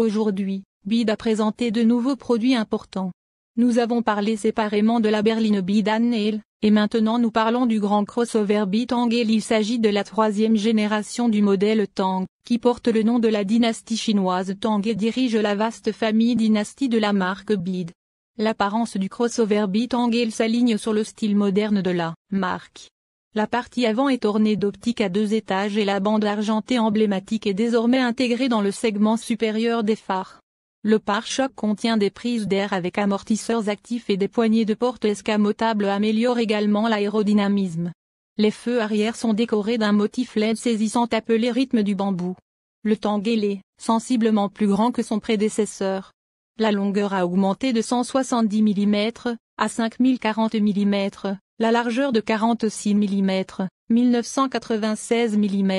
Aujourd'hui, BID a présenté de nouveaux produits importants. Nous avons parlé séparément de la berline BID Annel, et maintenant nous parlons du grand crossover BID Tang. Il s'agit de la troisième génération du modèle Tang, qui porte le nom de la dynastie chinoise Tang et dirige la vaste famille dynastie de la marque BID. L'apparence du crossover BID Tang s'aligne sur le style moderne de la marque. La partie avant est ornée d'optiques à deux étages et la bande argentée emblématique est désormais intégrée dans le segment supérieur des phares. Le pare-choc contient des prises d'air avec amortisseurs actifs et des poignées de porte escamotables améliorent également l'aérodynamisme. Les feux arrière sont décorés d'un motif LED saisissant appelé rythme du bambou. Le temps est sensiblement plus grand que son prédécesseur. La longueur a augmenté de 170 mm à 5040 mm, la largeur de 46 mm, 1996 mm,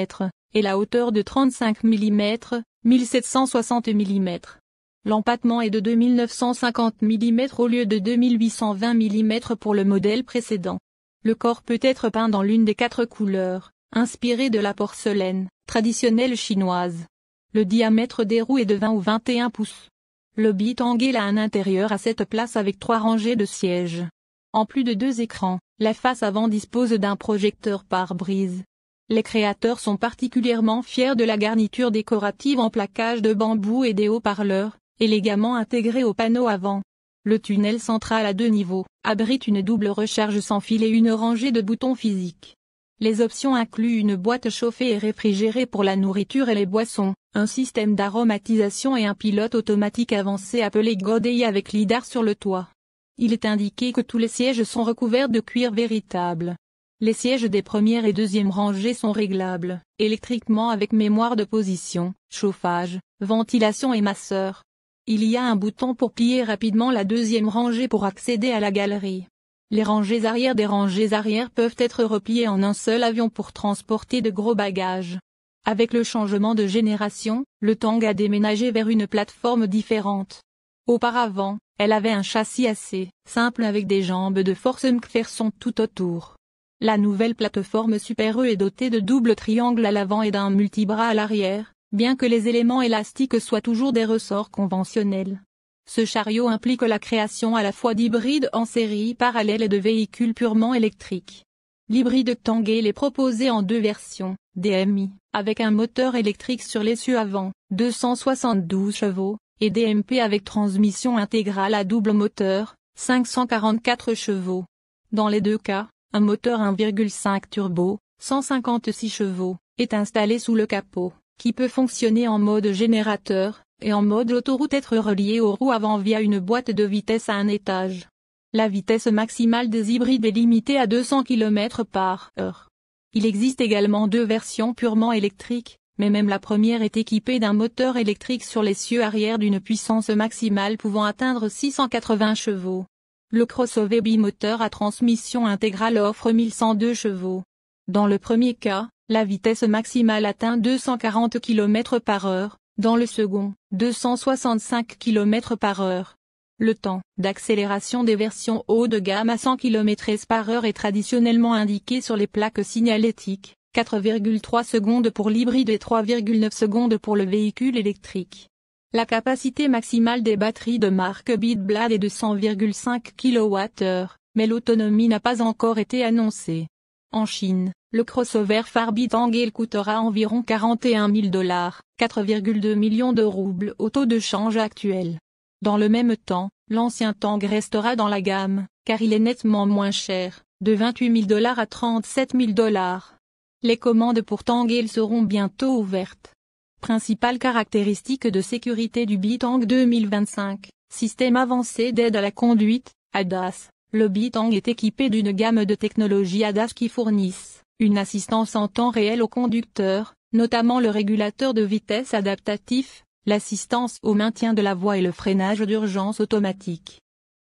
et la hauteur de 35 mm, 1760 mm. L'empattement est de 2950 mm au lieu de 2820 mm pour le modèle précédent. Le corps peut être peint dans l'une des quatre couleurs, inspirée de la porcelaine traditionnelle chinoise. Le diamètre des roues est de 20 ou 21 pouces. Le bitangel a un intérieur à 7 places avec trois rangées de sièges. En plus de deux écrans, la face avant dispose d'un projecteur par brise. Les créateurs sont particulièrement fiers de la garniture décorative en plaquage de bambou et des haut-parleurs, élégamment intégrés au panneau avant. Le tunnel central à deux niveaux abrite une double recharge sans fil et une rangée de boutons physiques. Les options incluent une boîte chauffée et réfrigérée pour la nourriture et les boissons, un système d'aromatisation et un pilote automatique avancé appelé Godey avec lidar sur le toit il est indiqué que tous les sièges sont recouverts de cuir véritable. Les sièges des premières et deuxièmes rangées sont réglables, électriquement avec mémoire de position, chauffage, ventilation et masseur. Il y a un bouton pour plier rapidement la deuxième rangée pour accéder à la galerie. Les rangées arrière des rangées arrière peuvent être repliées en un seul avion pour transporter de gros bagages. Avec le changement de génération, le Tang a déménagé vers une plateforme différente. Auparavant, elle avait un châssis assez simple avec des jambes de force McPherson tout autour. La nouvelle plateforme Super e est dotée de double triangle à l'avant et d'un multibras à l'arrière, bien que les éléments élastiques soient toujours des ressorts conventionnels. Ce chariot implique la création à la fois d'hybrides en série parallèle et de véhicules purement électriques. L'hybride Tanguay est proposé en deux versions, DMI, avec un moteur électrique sur l'essieu avant, 272 chevaux, et DMP avec transmission intégrale à double moteur, 544 chevaux. Dans les deux cas, un moteur 1,5 turbo, 156 chevaux, est installé sous le capot, qui peut fonctionner en mode générateur, et en mode autoroute être relié aux roues avant via une boîte de vitesse à un étage. La vitesse maximale des hybrides est limitée à 200 km par heure. Il existe également deux versions purement électriques, mais même la première est équipée d'un moteur électrique sur l'essieu arrière d'une puissance maximale pouvant atteindre 680 chevaux. Le crossover bimoteur à transmission intégrale offre 1102 chevaux. Dans le premier cas, la vitesse maximale atteint 240 km par heure, dans le second, 265 km par heure. Le temps d'accélération des versions haut de gamme à 100 km par heure est traditionnellement indiqué sur les plaques signalétiques. 4,3 secondes pour l'hybride et 3,9 secondes pour le véhicule électrique. La capacité maximale des batteries de marque Bitblad est de 100,5 kWh, mais l'autonomie n'a pas encore été annoncée. En Chine, le crossover Farbit Angle coûtera environ 41 000 dollars, 4,2 millions de roubles au taux de change actuel. Dans le même temps, l'ancien Tang restera dans la gamme, car il est nettement moins cher, de 28 000 dollars à 37 000 dollars. Les commandes pour elles seront bientôt ouvertes. Principale caractéristique de sécurité du Bitang 2025, système avancé d'aide à la conduite, ADAS. Le Bitang est équipé d'une gamme de technologies ADAS qui fournissent une assistance en temps réel au conducteur, notamment le régulateur de vitesse adaptatif, l'assistance au maintien de la voie et le freinage d'urgence automatique.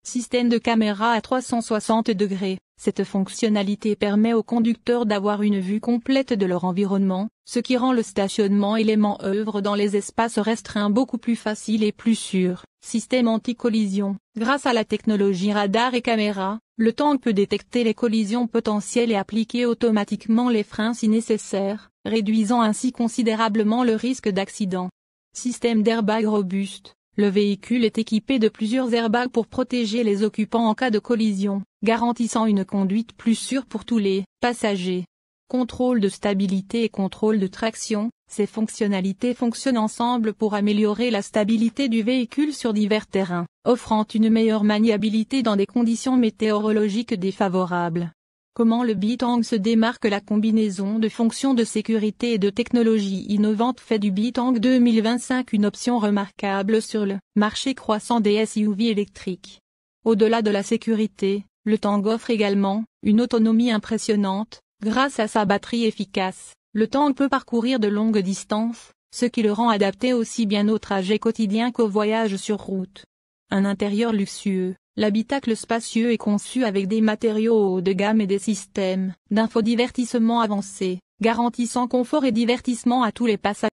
Système de caméra à 360 degrés. Cette fonctionnalité permet aux conducteurs d'avoir une vue complète de leur environnement, ce qui rend le stationnement élément œuvre dans les espaces restreints beaucoup plus facile et plus sûr. Système anti-collision. Grâce à la technologie radar et caméra, le tank peut détecter les collisions potentielles et appliquer automatiquement les freins si nécessaire, réduisant ainsi considérablement le risque d'accident. Système d'airbag robuste. Le véhicule est équipé de plusieurs airbags pour protéger les occupants en cas de collision, garantissant une conduite plus sûre pour tous les passagers. Contrôle de stabilité et contrôle de traction, ces fonctionnalités fonctionnent ensemble pour améliorer la stabilité du véhicule sur divers terrains, offrant une meilleure maniabilité dans des conditions météorologiques défavorables. Comment le Bitang se démarque La combinaison de fonctions de sécurité et de technologies innovantes fait du Bitang 2025 une option remarquable sur le marché croissant des SUV électriques. Au-delà de la sécurité, le Tang offre également une autonomie impressionnante, grâce à sa batterie efficace. Le Tang peut parcourir de longues distances, ce qui le rend adapté aussi bien au trajet quotidien qu'aux voyages sur route. Un intérieur luxueux, L'habitacle spacieux est conçu avec des matériaux haut de gamme et des systèmes d'infodivertissement avancés, garantissant confort et divertissement à tous les passagers.